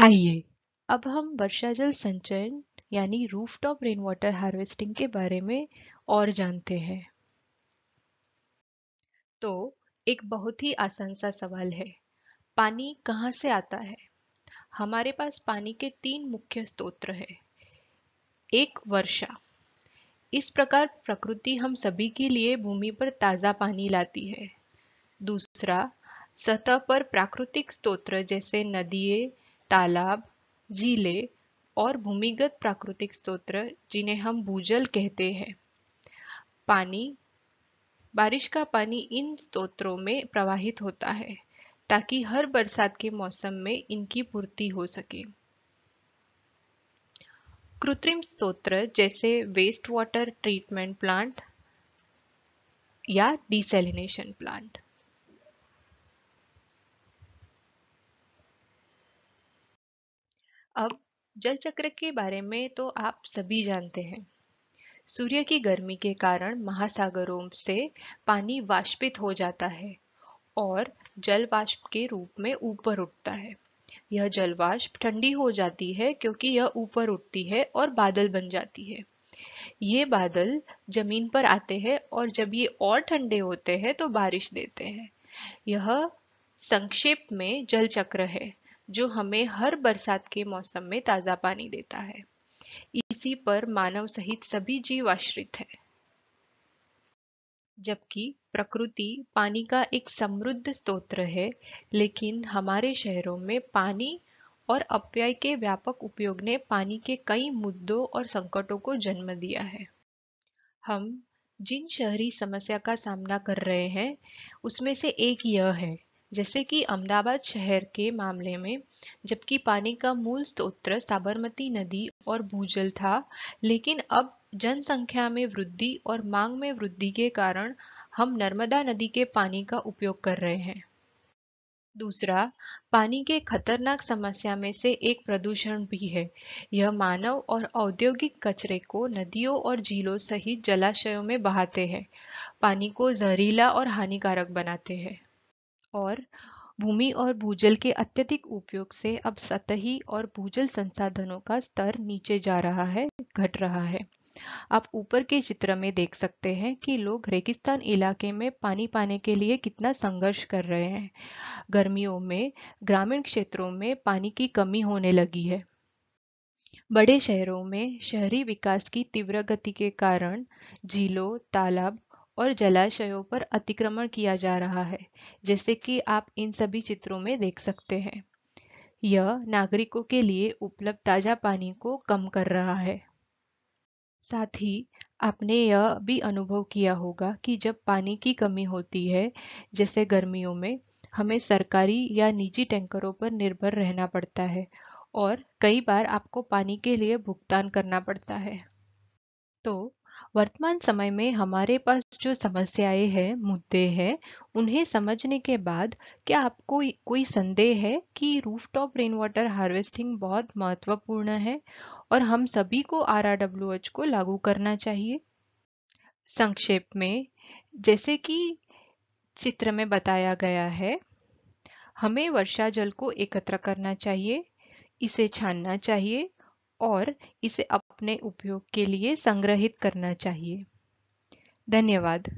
आइए अब हम वर्षा जल संचयन यानी रूफटॉप रेन वाटर हार्वेस्टिंग के बारे में और जानते हैं तो एक बहुत ही आसान सा सवाल है पानी कहाँ से आता है हमारे पास पानी के तीन मुख्य स्त्रोत्र हैं एक वर्षा इस प्रकार प्रकृति हम सभी के लिए भूमि पर ताज़ा पानी लाती है दूसरा सतह पर प्राकृतिक स्त्रोत्र जैसे नदियाँ तालाब झीले और भूमिगत प्राकृतिक स्रोत जिन्हें हम भूजल कहते हैं पानी बारिश का पानी इन स्रोतों में प्रवाहित होता है ताकि हर बरसात के मौसम में इनकी पूर्ति हो सके कृत्रिम स्त्रोत्र जैसे वेस्ट वाटर ट्रीटमेंट प्लांट या डिसेलिनेशन प्लांट अब जल चक्र के बारे में तो आप सभी जानते हैं सूर्य की गर्मी के कारण महासागरों से पानी वाष्पित हो जाता है और जल वाष्प के रूप में ऊपर उठता है यह जल वाष्प ठंडी हो जाती है क्योंकि यह ऊपर उठती है और बादल बन जाती है ये बादल जमीन पर आते हैं और जब ये और ठंडे होते हैं तो बारिश देते हैं यह संक्षेप में जल चक्र है जो हमें हर बरसात के मौसम में ताज़ा पानी देता है इसी पर मानव सहित सभी जीव आश्रित है जबकि प्रकृति पानी का एक समृद्ध स्त्रोत्र है लेकिन हमारे शहरों में पानी और अपव्यय के व्यापक उपयोग ने पानी के कई मुद्दों और संकटों को जन्म दिया है हम जिन शहरी समस्या का सामना कर रहे हैं उसमें से एक यह है जैसे कि अहमदाबाद शहर के मामले में जबकि पानी का मूल स्रोत साबरमती नदी और भूजल था लेकिन अब जनसंख्या में वृद्धि और मांग में वृद्धि के कारण हम नर्मदा नदी के पानी का उपयोग कर रहे हैं दूसरा पानी के खतरनाक समस्या में से एक प्रदूषण भी है यह मानव और औद्योगिक कचरे को नदियों और झीलों सहित जलाशयों में बहाते हैं पानी को जहरीला और हानिकारक बनाते हैं और भूमि और भूजल के अत्यधिक उपयोग से अब सतही और भूजल संसाधनों का स्तर नीचे जा रहा है घट रहा है आप ऊपर के चित्र में देख सकते हैं कि लोग रेगिस्तान इलाके में पानी पाने के लिए कितना संघर्ष कर रहे हैं गर्मियों में ग्रामीण क्षेत्रों में पानी की कमी होने लगी है बड़े शहरों में शहरी विकास की तीव्र गति के कारण झीलों तालाब और जलाशयों पर अतिक्रमण किया जा रहा है जैसे कि आप इन सभी चित्रों में देख सकते हैं यह नागरिकों के लिए उपलब्ध ताजा पानी को कम कर रहा है साथ ही आपने यह भी अनुभव किया होगा कि जब पानी की कमी होती है जैसे गर्मियों में हमें सरकारी या निजी टैंकरों पर निर्भर रहना पड़ता है और कई बार आपको पानी के लिए भुगतान करना पड़ता है तो वर्तमान समय में हमारे पास जो समस्याएं हैं मुद्दे हैं उन्हें समझने के बाद क्या आपको कोई संदेह है कि रूफटॉप रेन वाटर हार्वेस्टिंग बहुत महत्वपूर्ण है और हम सभी को आर को लागू करना चाहिए संक्षेप में जैसे कि चित्र में बताया गया है हमें वर्षा जल को एकत्र करना चाहिए इसे छानना चाहिए और इसे अपने उपयोग के लिए संग्रहित करना चाहिए धन्यवाद